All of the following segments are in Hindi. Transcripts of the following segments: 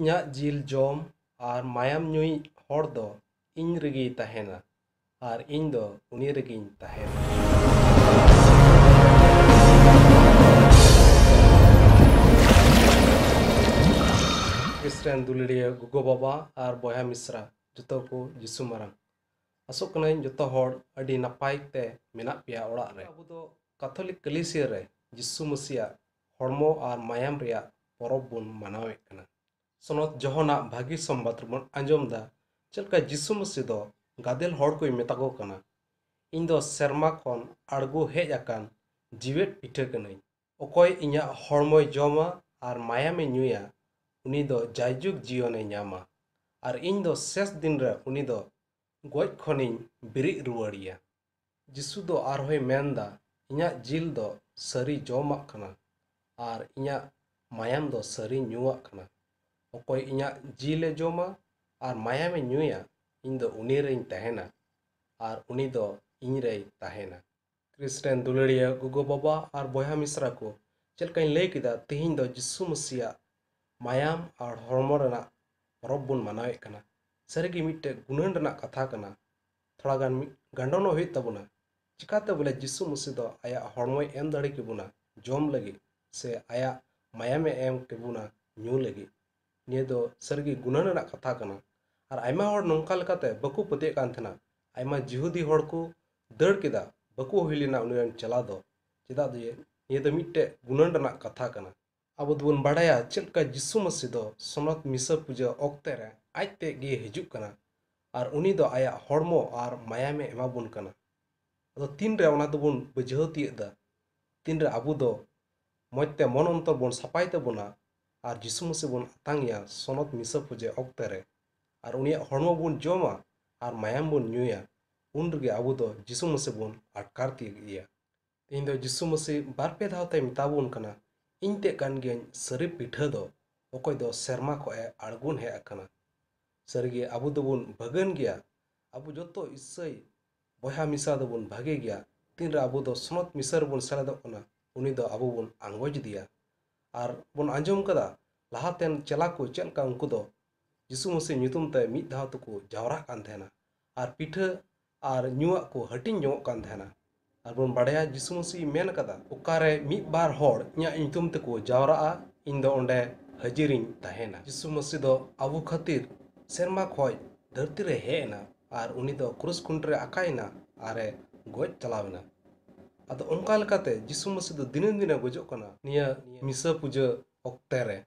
inya jil jom ar mayam nyui rigi tahena ar in do rigi tahena Kristen duliria gugo baba ar boya misra juto ko marang asok nain juto hor adi napai te mena pia ora re abu do katolik kelisir re hormo ar mayam ria porobun manawek kana ᱥᱚᱱᱚᱛ ᱡᱚᱦᱚᱱᱟᱜ ᱵᱷᱟᱹᱜᱤ ᱥᱚᱢᱵᱟᱫ ᱨᱮᱵᱚᱱ ᱟᱸᱡᱚᱢ ᱮᱫᱟ ᱪᱮᱫ ᱞᱮᱠᱟ ᱡᱤᱥᱩ ᱢᱚᱥᱤ ᱫᱚ ᱜᱟᱫᱮᱞ ᱦᱚᱲ ᱠᱚᱭ ᱢᱮᱛᱟ ᱠᱚ ᱠᱟᱱᱟ ᱤᱧ ᱫᱚ ᱥᱮᱨᱢᱟ ᱠᱷᱚᱱ ᱟᱬᱜᱚ ᱦᱮᱡ ᱟᱠᱟᱱ ᱡᱤᱣᱮᱫ ᱯᱤᱴᱷᱟᱹ ᱠᱟᱹᱱᱟᱹᱧ ᱚᱠᱚᱭ ᱤᱧᱟᱹᱜ ᱦᱚᱲᱢᱚᱭ ᱡᱚᱢᱟ ᱟᱨ ᱢᱟᱭᱟᱢᱮ ᱧᱩᱭᱟ ᱩᱱᱤ ᱫᱚ ᱡᱟᱭᱡᱩᱜᱽ ᱡᱤᱭᱚᱱᱮ ᱧᱟᱢᱟ ᱟᱨ ᱤᱧ ᱫᱚ ᱥᱮᱥ ᱫᱤᱱ ᱨᱮ ᱩᱱᱤ ᱫᱚ ᱜᱚᱡ ᱠᱷᱚᱱᱤᱧ ᱵᱮᱨᱮᱫ ᱨᱩᱣᱟᱹᱲᱮᱭᱟ ᱡᱤᱥᱩ ᱫᱚ ᱟᱨᱦᱚᱸᱭ ᱢᱮᱱᱫᱟ ᱤᱧᱟᱹᱜ ᱡᱤᱞ ᱫᱚ ᱥᱟᱹᱨᱤ ᱡᱚᱢᱟᱜ ᱠᱟᱱᱟ ᱟᱨ ᱤᱧᱟᱹᱜ ᱢᱟᱭᱟᱢ ᱫᱚ ᱥᱟᱹᱨᱤ ᱧᱩᱣᱟᱜ ᱠᱟᱱᱟ जीले जोमा और मायामे इन दो इनरेना क्रिस्टन दुलड़िया गुगो बाबा और बया मिसरा को चलक लैक तेहन जीशु मसीहा मायाम और हमें परब बन मानवे सारी मिट्टे गुणन कथा कर थोड़ा गंडन होबना चिकाते बोले जीशु मसीह तो आया हम दड़ी के बोना जम लगी से आया मायामे एम के बोना लगी नियद सरगी गुणाना कथा और नौका बाको पतना जिहुदी को दड़ के बाको होना उन चला चेदा नियद मिट्टे गुणान कथा अब दोन बाढ़ चलका जिसु मसीद सनत मिसा पूजा अक्ते आजते हजना और उन्नी आया हम और मायामे एमाबन अब तीनरे बुझाती तीनरे अब मजते मन अंतर बन सपाय तबना ᱟᱨ ᱡᱤᱥᱩ ᱢᱚᱥᱤ ᱵᱚᱱ ᱟᱛᱟᱝᱮᱭᱟ ᱥᱚᱱᱚᱛ ᱢᱤᱥᱟ ᱯᱩᱡᱟᱹ ᱚᱠᱛᱮ ᱨᱮ ᱟᱨ ᱩᱱᱤᱭᱟᱜ ᱦᱚᱲᱢᱚ ᱵᱚᱱ ᱡᱚᱢᱟ ᱟᱨ ᱢᱟᱭᱟᱢ ᱵᱚᱱ ᱧᱩᱭᱟ ᱩᱱ ᱨᱮᱜᱮ ᱟᱵᱚ ᱫᱚ ᱡᱤᱥᱩ ᱢᱚᱥᱤ ᱵᱚᱱ ᱟᱴᱠᱟᱨ ᱛᱤᱭᱳᱜᱮᱭᱟ ᱛᱮᱦᱮᱧ ᱫᱚ ᱡᱤᱥᱩ ᱢᱚᱥᱤ ᱵᱟᱨ ᱯᱮ ᱫᱷᱟᱣ ᱛᱮᱭ ᱢᱮᱛᱟᱵᱚᱱ ᱠᱟᱱᱟ ᱤᱧ ᱛᱮ ᱠᱟᱱ ᱜᱤᱭᱟᱹᱧ ᱥᱟᱹᱨᱤ ᱯᱤᱴᱷᱟᱹ ᱫᱚ ᱚᱠᱚᱭ ᱫᱚ ᱥᱮᱨᱢᱟ ᱠᱷᱚᱡ ᱮ ᱟᱬᱜᱚᱱ ᱦᱮᱡ ᱟᱠᱟᱱᱟ ᱥᱟᱹᱨᱤᱜᱮ ᱟᱵᱚ ᱫᱚᱵᱚᱱ ᱵᱷᱟᱹᱜᱟᱹᱱ ᱜᱮᱭᱟ ᱟᱵᱚ ᱡᱚᱛᱚ ᱤᱥᱟᱹᱭ ᱵᱚᱭᱦᱟ ᱢᱮᱥᱟ ᱫᱚᱵᱚᱱ ᱵᱷᱟᱜᱮ ᱜᱮᱭᱟ ᱛᱤᱱ ᱨᱮ ᱟᱵᱚ ᱫᱚ ᱥᱚᱱᱚᱛ ᱢᱤᱥᱟ ᱨᱮᱵᱚᱱ ᱥᱮᱞᱮᱫᱚᱜ ᱠᱟᱱᱟ ᱩᱱᱤ ᱫᱚ ᱟᱵᱚ ᱵᱚᱱ ᱟᱸᱜᱚᱡ ᱫᱮᱭᱟ और बन आजम का लहाते चला को चलका उनको जिसुमसी नितुमते मिद दाव तो जावरना और पीठ और नुआ को हटिंगना और बन बाढ़ जिसुमसी मेन अकारे मिद बार हो जावरा इन अंडे हजिरी तहना जिसुमसी अब खातिर सेमा खरती हेना और उन क्रूस खुंड आकाएना आ गज चलावना ᱟᱫᱚ ᱚᱱᱠᱟ ᱞᱮᱠᱟᱛᱮ ᱡᱤᱥᱩ ᱢᱚᱥᱤ ᱫᱚ ᱫᱤᱱᱟᱹᱢ ᱫᱤᱱᱮ ᱜᱚᱡᱚᱜ ᱠᱟᱱᱟ ᱱᱤᱭᱟᱹ ᱢᱤᱥᱟ ᱯᱩᱡᱟᱹ ᱚᱠᱛᱮ ᱨᱮ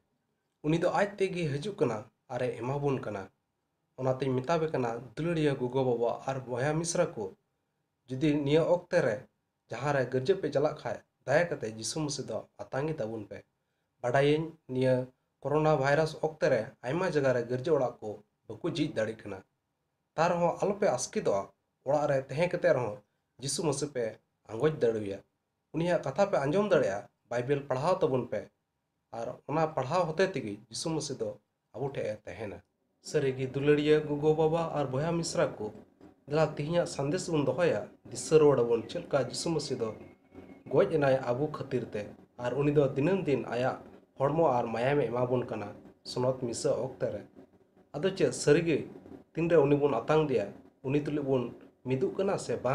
ᱩᱱᱤ ᱫᱚ ᱟᱡ ᱛᱮᱜᱮ ᱦᱤᱡᱩᱜ ᱠᱟᱱᱟ ᱟᱨᱮ ᱮᱢᱟᱵᱚᱱ ᱠᱟᱱᱟ ᱚᱱᱟᱛᱮᱧ ᱢᱮᱛᱟᱯᱮ ᱠᱟᱱᱟ ᱫᱩᱞᱟᱹᱲᱤᱭᱟᱹ ᱜᱚᱜᱚ ᱵᱟᱵᱟ ᱟᱨ ᱵᱚᱭᱦᱟ ᱢᱤᱥᱨᱟ ᱠᱚ ᱡᱩᱫᱤ ᱱᱤᱭᱟᱹ ᱚᱠᱛᱮ ᱨᱮ ᱡᱟᱦᱟᱸ ᱨᱮ ᱜᱟᱨᱡᱟᱹ ᱯᱮ ᱪᱟᱞᱟᱜ ᱠᱷᱟᱡ ᱫᱟᱭᱟ ᱠᱟᱛᱮ ᱡᱤᱥᱩ ᱢᱚᱥᱤ ᱫᱚ ᱟᱛᱟᱝᱜᱮ ᱛᱟᱵᱚᱱ ᱯᱮ ᱵᱟᱰᱟᱭᱟᱹᱧ ᱱᱤᱭᱟᱹ ᱠᱳᱨᱳᱱᱟ ᱵᱷᱟᱭᱨᱟᱥ ᱚᱠᱛᱮ ᱨᱮ ᱟᱭᱢᱟ ᱡᱟᱭᱜᱟ ᱨᱮ ᱜᱟᱨᱡᱟᱹ ᱚᱲᱟᱜ ᱠᱚ ᱵᱟᱠᱚ ᱡᱷᱤᱡ ᱫᱟᱲᱮᱜ ᱠᱟᱱᱟ ᱛᱟᱨ ᱨᱮᱦᱚᱸ ᱟᱞᱚᱯᱮ ᱟᱥᱠᱮᱛᱚᱜᱼᱟ ᱚᱲᱟᱜ ᱨᱮ ᱛᱟᱦᱮᱸ ᱠᱟᱛᱮ ᱨᱮᱦᱚᱸ ᱡᱤᱥᱩ ᱢᱚᱥᱤ ᱯᱮ आगज दड़ा उनिया कथा पे आजम दड़ा बैबल पढ़ाव तबन पे और पढ़ाव हते जीशु मसीद अब तहना सारीगी दुलड़िया गगो बाबा और बया मिसरा को दिला तीन सन्देश बन दया दिशा रुआड़ चलका जीशु मसीद गज एनाय अब खातिर और उन दिन दिन आया हमो और मायम एमाबन सनत मिसा वक्त अद चे सारीगे तीन रे उन्नी बन दिया उन्नी बन मिदुकना से बा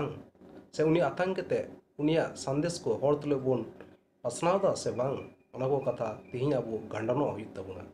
ᱥᱮ ᱩᱱᱤ ᱟᱛᱟᱝ ᱠᱟᱛᱮ ᱩᱱᱤᱭᱟᱜ ᱥᱟᱸᱫᱮᱥ ᱠᱚ ᱦᱚᱲ ᱛᱩᱞᱩᱡ ᱵᱚᱱ ᱯᱟᱥᱱᱟᱣ ᱮᱫᱟ ᱥᱮ ᱵᱟᱝ ᱚᱱᱟ ᱠᱚ ᱠᱟᱛᱷᱟ ᱛᱮᱦᱮᱧ ᱟᱵᱚ ᱜᱟᱸᱰᱟᱱᱚᱜ ᱦᱩᱭᱩᱜ ᱛᱟᱵᱚᱱᱟ